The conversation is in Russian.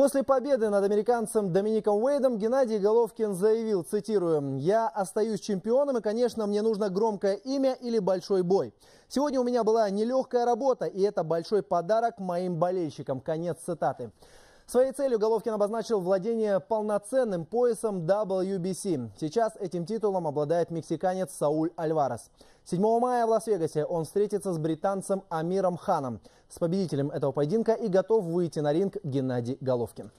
После победы над американцем Домиником Уэйдом Геннадий Головкин заявил, цитирую, «Я остаюсь чемпионом, и, конечно, мне нужно громкое имя или большой бой. Сегодня у меня была нелегкая работа, и это большой подарок моим болельщикам». Конец цитаты. Своей целью Головкин обозначил владение полноценным поясом WBC. Сейчас этим титулом обладает мексиканец Сауль Альварес. 7 мая в Лас-Вегасе он встретится с британцем Амиром Ханом, с победителем этого поединка и готов выйти на ринг Геннадий Головкин.